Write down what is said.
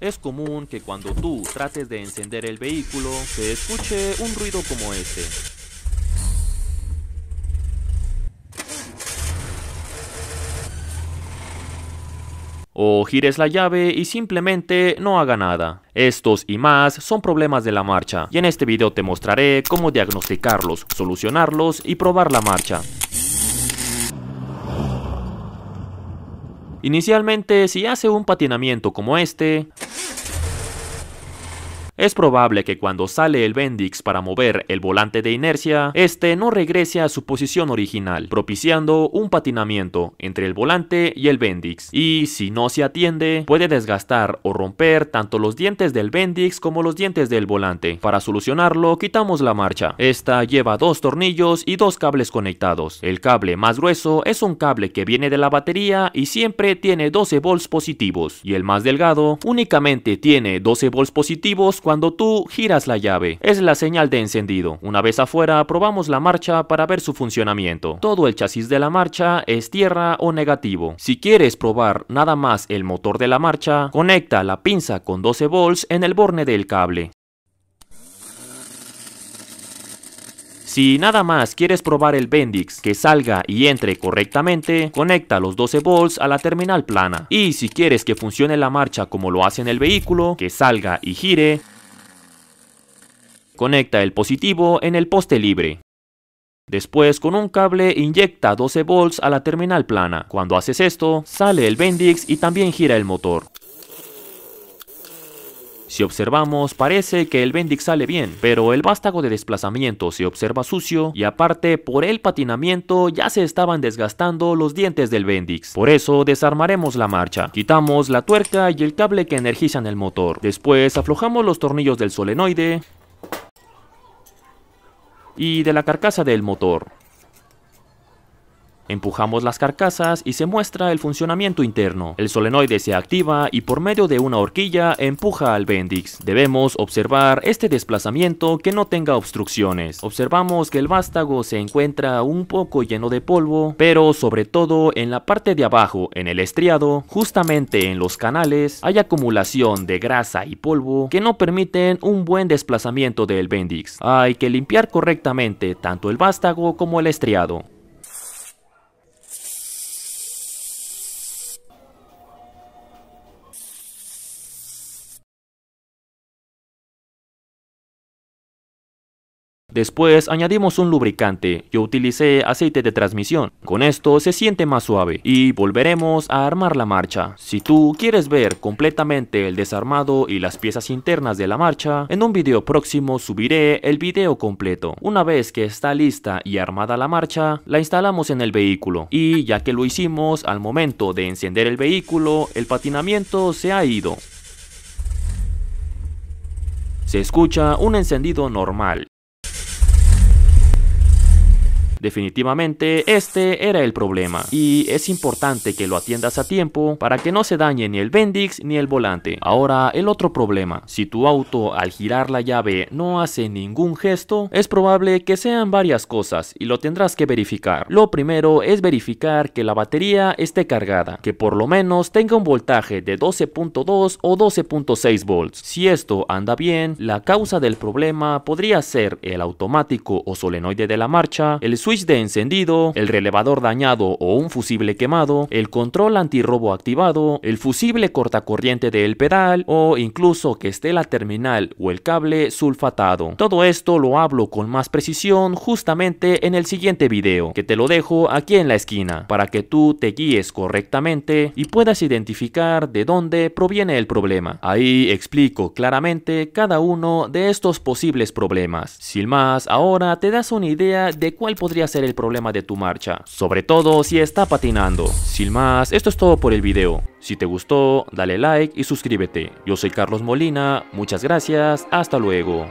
Es común que cuando tú trates de encender el vehículo se escuche un ruido como este. O gires la llave y simplemente no haga nada. Estos y más son problemas de la marcha y en este video te mostraré cómo diagnosticarlos, solucionarlos y probar la marcha. Inicialmente, si hace un patinamiento como este, es probable que cuando sale el Bendix para mover el volante de inercia, este no regrese a su posición original, propiciando un patinamiento entre el volante y el Bendix. Y si no se atiende, puede desgastar o romper tanto los dientes del Bendix como los dientes del volante. Para solucionarlo, quitamos la marcha. Esta lleva dos tornillos y dos cables conectados. El cable más grueso es un cable que viene de la batería y siempre tiene 12 volts positivos. Y el más delgado únicamente tiene 12 volts positivos cuando tú giras la llave. Es la señal de encendido. Una vez afuera, probamos la marcha para ver su funcionamiento. Todo el chasis de la marcha es tierra o negativo. Si quieres probar nada más el motor de la marcha, conecta la pinza con 12 volts en el borne del cable. Si nada más quieres probar el Bendix que salga y entre correctamente, conecta los 12 volts a la terminal plana. Y si quieres que funcione la marcha como lo hace en el vehículo, que salga y gire, Conecta el positivo en el poste libre. Después, con un cable, inyecta 12 volts a la terminal plana. Cuando haces esto, sale el Bendix y también gira el motor. Si observamos, parece que el Bendix sale bien, pero el vástago de desplazamiento se observa sucio y aparte, por el patinamiento ya se estaban desgastando los dientes del Bendix. Por eso, desarmaremos la marcha. Quitamos la tuerca y el cable que energizan el motor. Después, aflojamos los tornillos del solenoide y de la carcasa del motor. Empujamos las carcasas y se muestra el funcionamiento interno. El solenoide se activa y por medio de una horquilla empuja al Bendix. Debemos observar este desplazamiento que no tenga obstrucciones. Observamos que el vástago se encuentra un poco lleno de polvo, pero sobre todo en la parte de abajo, en el estriado, justamente en los canales, hay acumulación de grasa y polvo que no permiten un buen desplazamiento del Bendix. Hay que limpiar correctamente tanto el vástago como el estriado. Después añadimos un lubricante, yo utilicé aceite de transmisión, con esto se siente más suave y volveremos a armar la marcha. Si tú quieres ver completamente el desarmado y las piezas internas de la marcha, en un video próximo subiré el video completo. Una vez que está lista y armada la marcha, la instalamos en el vehículo y ya que lo hicimos al momento de encender el vehículo, el patinamiento se ha ido. Se escucha un encendido normal Definitivamente, este era el problema, y es importante que lo atiendas a tiempo para que no se dañe ni el Bendix ni el volante. Ahora, el otro problema, si tu auto al girar la llave no hace ningún gesto, es probable que sean varias cosas y lo tendrás que verificar. Lo primero es verificar que la batería esté cargada, que por lo menos tenga un voltaje de 12.2 o 12.6 volts. Si esto anda bien, la causa del problema podría ser el automático o solenoide de la marcha, el switch de encendido, el relevador dañado o un fusible quemado, el control antirrobo activado, el fusible cortacorriente del pedal o incluso que esté la terminal o el cable sulfatado. Todo esto lo hablo con más precisión justamente en el siguiente video, que te lo dejo aquí en la esquina, para que tú te guíes correctamente y puedas identificar de dónde proviene el problema. Ahí explico claramente cada uno de estos posibles problemas. Sin más, ahora te das una idea de cuál podría hacer ser el problema de tu marcha, sobre todo si está patinando. Sin más, esto es todo por el video. Si te gustó, dale like y suscríbete. Yo soy Carlos Molina, muchas gracias, hasta luego.